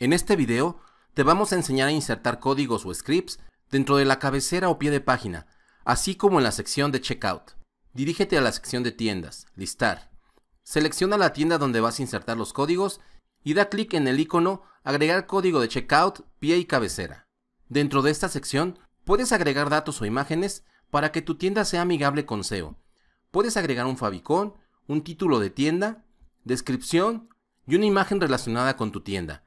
En este video te vamos a enseñar a insertar códigos o scripts dentro de la cabecera o pie de página, así como en la sección de checkout. Dirígete a la sección de tiendas, listar. Selecciona la tienda donde vas a insertar los códigos y da clic en el icono agregar código de checkout, pie y cabecera. Dentro de esta sección puedes agregar datos o imágenes para que tu tienda sea amigable con SEO. Puedes agregar un favicon, un título de tienda, descripción y una imagen relacionada con tu tienda.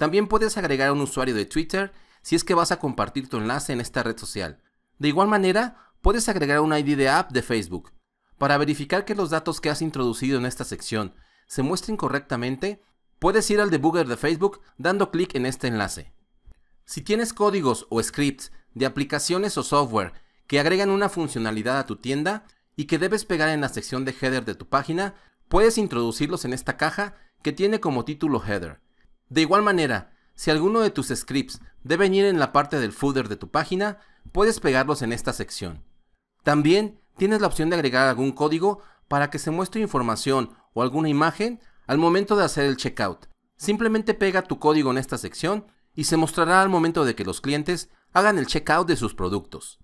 También puedes agregar a un usuario de Twitter si es que vas a compartir tu enlace en esta red social. De igual manera, puedes agregar un ID de app de Facebook. Para verificar que los datos que has introducido en esta sección se muestren correctamente, puedes ir al debugger de Facebook dando clic en este enlace. Si tienes códigos o scripts de aplicaciones o software que agregan una funcionalidad a tu tienda y que debes pegar en la sección de header de tu página, puedes introducirlos en esta caja que tiene como título header. De igual manera, si alguno de tus scripts deben ir en la parte del footer de tu página, puedes pegarlos en esta sección. También tienes la opción de agregar algún código para que se muestre información o alguna imagen al momento de hacer el checkout. Simplemente pega tu código en esta sección y se mostrará al momento de que los clientes hagan el checkout de sus productos.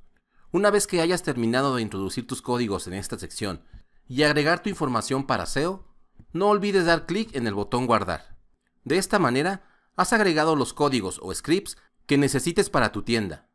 Una vez que hayas terminado de introducir tus códigos en esta sección y agregar tu información para SEO, no olvides dar clic en el botón guardar. De esta manera, has agregado los códigos o scripts que necesites para tu tienda.